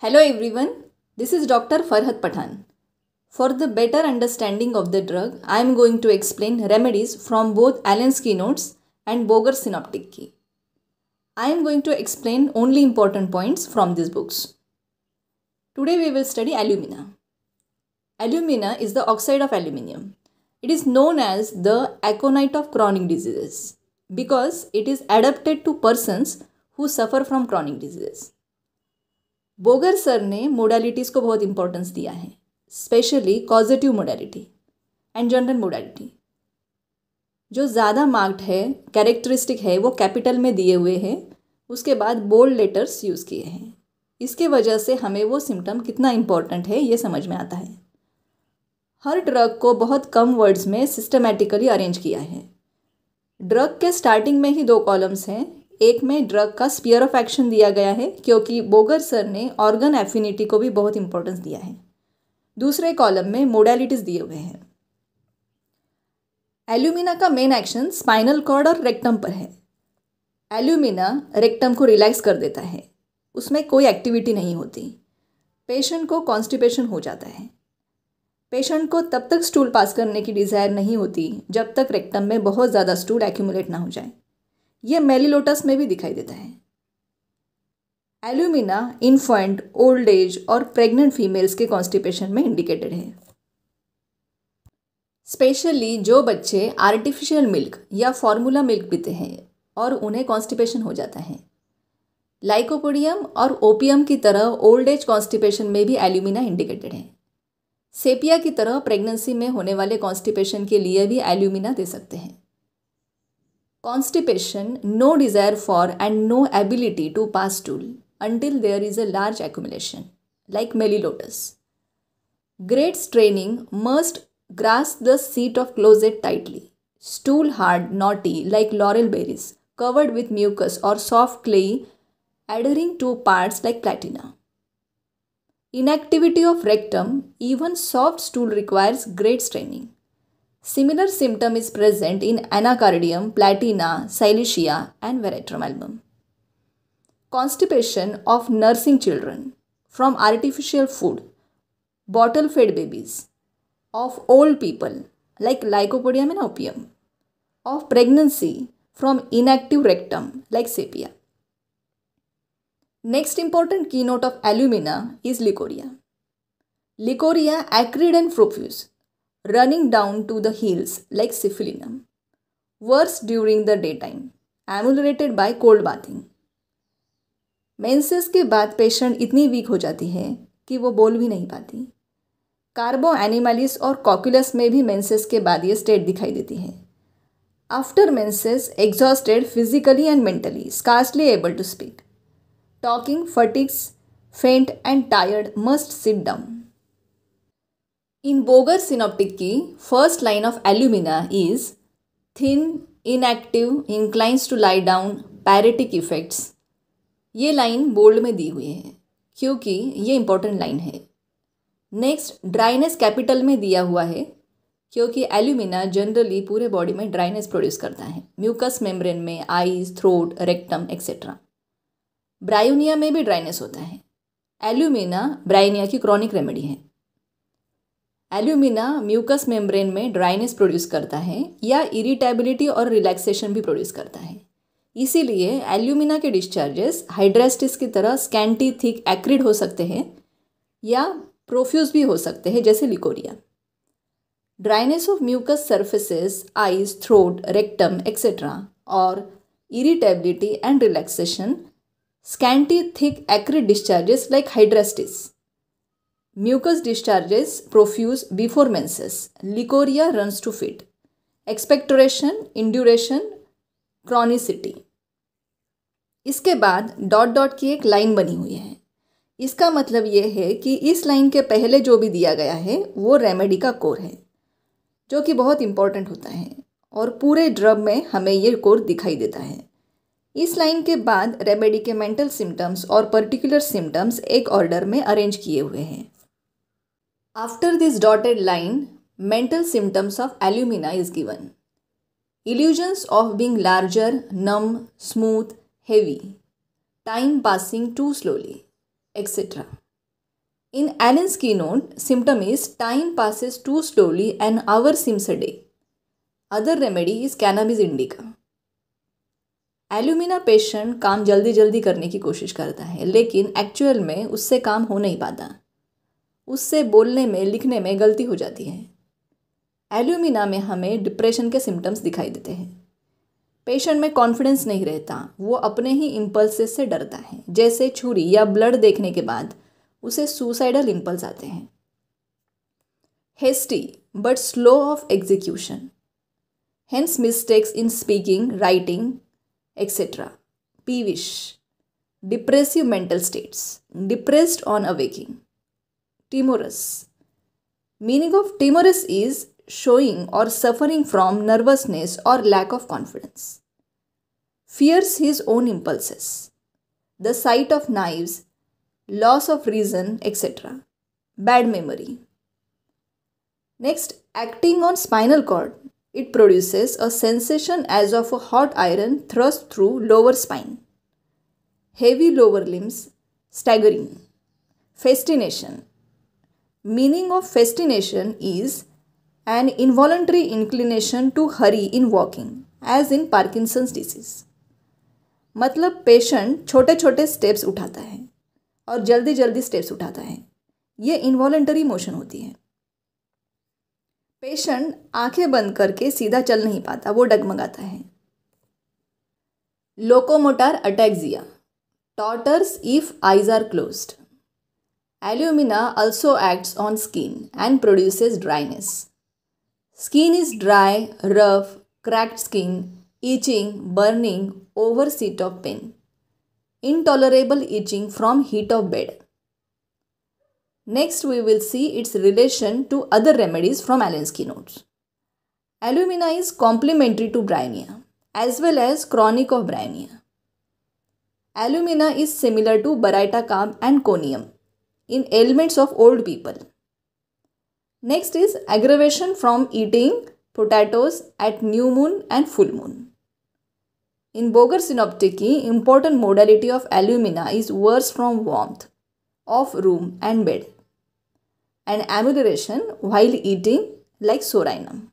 Hello everyone, this is Dr. Farhat Pathan. For the better understanding of the drug, I am going to explain remedies from both Allen's Keynotes and Boger's synoptic key. I am going to explain only important points from these books. Today we will study alumina. Alumina is the oxide of aluminium. It is known as the aconite of chronic diseases because it is adapted to persons who suffer from chronic diseases. Boger sir ने modalities को बहुत importance दिया है specially causative modality and general modality जो ज़्यादा marked है characteristic है वो कैपिटल में दिए हुए हैं उसके बाद बोल्ड लेटर्स यूज़ किए हैं इसके वजह से हमें वो सिम्टम कितना इम्पॉर्टेंट है ये समझ में आता है हर ड्रग को बहुत कम वर्ड्स में सिस्टमेटिकली अरेंज किया है ड्रग के स्टार्टिंग में ही दो कॉलम्स हैं एक में ड्रग का स्पीयर ऑफ एक्शन दिया गया है क्योंकि बोगर सर ने ऑर्गन एफिनिटी को भी बहुत इंपॉर्टेंस दिया है दूसरे कॉलम में मोडेलिटीज दिए हुए हैं एल्यूमिना का मेन एक्शन स्पाइनल कॉर्ड और रेक्टम पर है एल्यूमिना रेक्टम को रिलैक्स कर देता है उसमें कोई एक्टिविटी नहीं होती पेशेंट को कॉन्स्टिपेशन हो जाता है पेशेंट को तब तक स्टूल पास करने की डिज़ायर नहीं होती जब तक रेक्टम में बहुत ज़्यादा स्टूल एक्यूमुलेट ना हो जाए यह मेलीलोटस में भी दिखाई देता है एल्यूमिना इन्फेंट ओल्ड एज और प्रेग्नेंट फीमेल्स के कॉन्स्टिपेशन में इंडिकेटेड है स्पेशली जो बच्चे आर्टिफिशियल मिल्क या फार्मूला मिल्क पीते हैं और उन्हें कॉन्स्टिपेशन हो जाता है लाइकोपोडियम और ओपियम की तरह ओल्ड एज कॉन्स्टिपेशन में भी एल्यूमिना इंडिकेटेड है सेपिया की तरह प्रेगनेंसी में होने वाले कॉन्स्टिपेशन के लिए भी एल्यूमिना दे सकते हैं constipation, no desire for and no ability to pass stool until there is a large accumulation, like Melilotus. Great straining must grasp the seat of closet tightly. Stool hard, knotty, like laurel berries, covered with mucus or soft clay, adhering to parts like platina. Inactivity of rectum, even soft stool requires great straining. Similar symptom is present in anacardium, platina, cilicia and veratrum album. Constipation of nursing children from artificial food, bottle fed babies, of old people like Lycopodium and opium, of pregnancy from inactive rectum like sepia. Next important keynote of alumina is Licoria. Licoria acrid and profuse running down to the hills like syphilinum. Worse during the daytime, ameliorated by cold bathing menses के बाद patient इतनी week हो जाती है कि वो बोल भी नहीं पाती कार्बो एनिमलिस और कॉकुलस में भी मेंसेस के बाद ये स्टेट दिखाई देती है after menses exhausted physically and mentally scarcely able to speak talking fatigues faint and tired must sit down In synoptic की first line of alumina is thin, inactive, inclines to lie down, paretic effects ये line bold में दी हुई है क्योंकि ये important line है next dryness capital में दिया हुआ है क्योंकि एल्यूमिना जनरली पूरे बॉडी में ड्राइनेस प्रोड्यूस करता है म्यूकस मेम्ब्रेन में eyes throat rectum etcetera bryonia में भी ड्राइनेस होता है एल्यूमिना ब्रायोनिया की क्रॉनिक रेमेडी है एल्यूमिना म्यूकस मेम्ब्रेन में ड्राइनेस प्रोड्यूस करता है या इरिटेबिलिटी और रिलैक्सेशन भी प्रोड्यूस करता है इसीलिए एल्यूमिना के डिस्चार्जेस हाइड्रास्टिस की तरह स्कैंटी थिक एक्रिड हो सकते हैं या प्रोफ्यूज भी हो सकते हैं जैसे leucorrhoea dryness of mucous surfaces eyes throat rectum etcetera और irritability and relaxation scanty thick acrid discharges like hydrastis mucous discharges profuse before menses leucorrhoea runs to feet expectoration induration chronicity इसके बाद dot dot की एक line बनी हुई है इसका मतलब ये है कि इस लाइन के पहले जो भी दिया गया है वो रेमेडी का कोर है जो कि बहुत इंपॉर्टेंट होता है और पूरे ड्रब में हमें ये कोर दिखाई देता है इस लाइन के बाद रेमेडी के मेंटल सिम्टम्स और पर्टिकुलर सिम्टम्स एक ऑर्डर में अरेंज किए हुए हैं After this dotted line, mental symptoms of alumina is given. Illusions of being larger, numb, smooth, heavy, time passing too slowly, etc. In Allen's keynote, symptom is time passes too slowly and hour seems a day. Other remedy is cannabis indica. Alumina patient काम जल्दी जल्दी करने की कोशिश करता है लेकिन actual में उससे काम हो नहीं पाता उससे बोलने में लिखने में गलती हो जाती है एल्यूमिना में हमें डिप्रेशन के सिम्टम्स दिखाई देते हैं पेशेंट में कॉन्फिडेंस नहीं रहता वो अपने ही इम्पल्स से डरता है जैसे छुरी या ब्लड देखने के बाद उसे सुसाइडल इम्पल्स आते हैं hasty but slow of execution hence mistakes in speaking writing etcetera peevish depressive mental states depressed on awakening timorous. Meaning of timorous is showing or suffering from nervousness or lack of confidence. Fears his own impulses, the sight of knives, loss of reason, etc. Bad memory. Next, acting on spinal cord. It produces a sensation as of a hot iron thrust through lower spine. Heavy lower limbs, staggering. Fascination, meaning of festination is an involuntary inclination to hurry in walking as in parkinson's disease मतलब patient छोटे छोटे steps उठाता है और जल्दी जल्दी steps उठाता है ये इन्वॉलेंटरी मोशन होती है पेशेंट आंखें बंद करके सीधा चल नहीं पाता वो डगमगाता है locomotor ataxia totters if eyes are closed Alumina also acts on skin and produces dryness. Skin is dry, rough, cracked skin, itching, burning, seat of pain. Intolerable itching from heat of bed. Next, we will see its relation to other remedies from Alinsky notes. Alumina is complementary to bryonia as well as chronic of bryonia. Alumina is similar to Baryta carb and conium in ailments of old people. Next is aggravation from eating potatoes at new moon and full moon. In Boger synoptiki, important modality of alumina is worse from warmth of room and bed and amelioration while eating like sorinum.